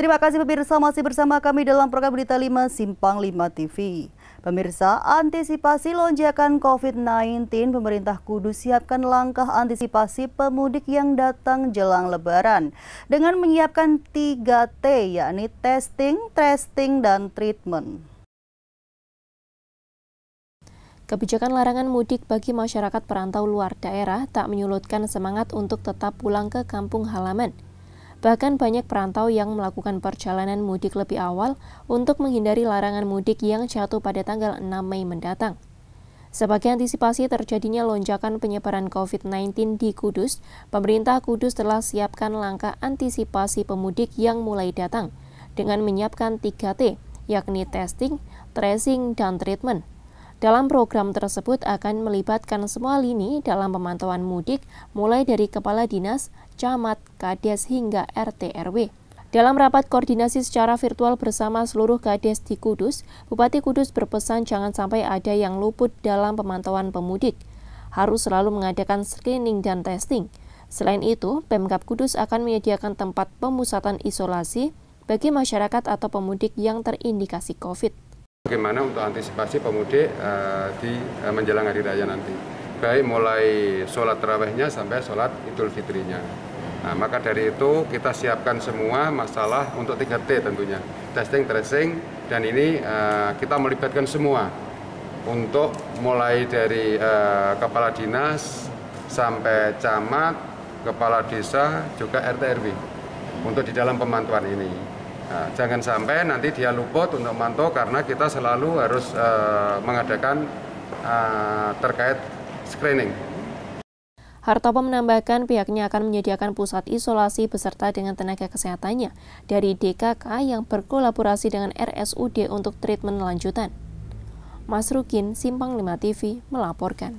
Terima kasih pemirsa masih bersama kami dalam program Berita 5 Simpang 5 TV. Pemirsa, antisipasi lonjakan COVID-19, pemerintah Kudus siapkan langkah antisipasi pemudik yang datang jelang lebaran dengan menyiapkan 3T yakni testing, testing, dan treatment. Kebijakan larangan mudik bagi masyarakat perantau luar daerah tak menyulutkan semangat untuk tetap pulang ke kampung halaman. Bahkan banyak perantau yang melakukan perjalanan mudik lebih awal untuk menghindari larangan mudik yang jatuh pada tanggal 6 Mei mendatang. Sebagai antisipasi terjadinya lonjakan penyebaran COVID-19 di Kudus, pemerintah Kudus telah siapkan langkah antisipasi pemudik yang mulai datang dengan menyiapkan 3T, yakni testing, tracing, dan treatment. Dalam program tersebut akan melibatkan semua lini dalam pemantauan mudik, mulai dari kepala dinas, camat, kades, hingga RT RW. Dalam rapat koordinasi secara virtual bersama seluruh kades di Kudus, Bupati Kudus berpesan jangan sampai ada yang luput dalam pemantauan pemudik. Harus selalu mengadakan screening dan testing. Selain itu, Pemkap Kudus akan menyediakan tempat pemusatan isolasi bagi masyarakat atau pemudik yang terindikasi COVID. Bagaimana untuk antisipasi pemudik uh, di uh, menjelang hari raya nanti, baik mulai sholat terawihnya sampai sholat idul fitrinya. Nah, maka dari itu kita siapkan semua masalah untuk 3T tentunya, testing, tracing, dan ini uh, kita melibatkan semua untuk mulai dari uh, kepala dinas sampai camat, kepala desa, juga RT RW untuk di dalam pemantauan ini. Nah, jangan sampai nanti dia luput untuk mantau karena kita selalu harus uh, mengadakan uh, terkait screening. Hartopo menambahkan pihaknya akan menyediakan pusat isolasi beserta dengan tenaga kesehatannya dari DKK yang berkolaborasi dengan RSUD untuk treatment lanjutan. Mas Rukin, Simpang 5 TV, melaporkan.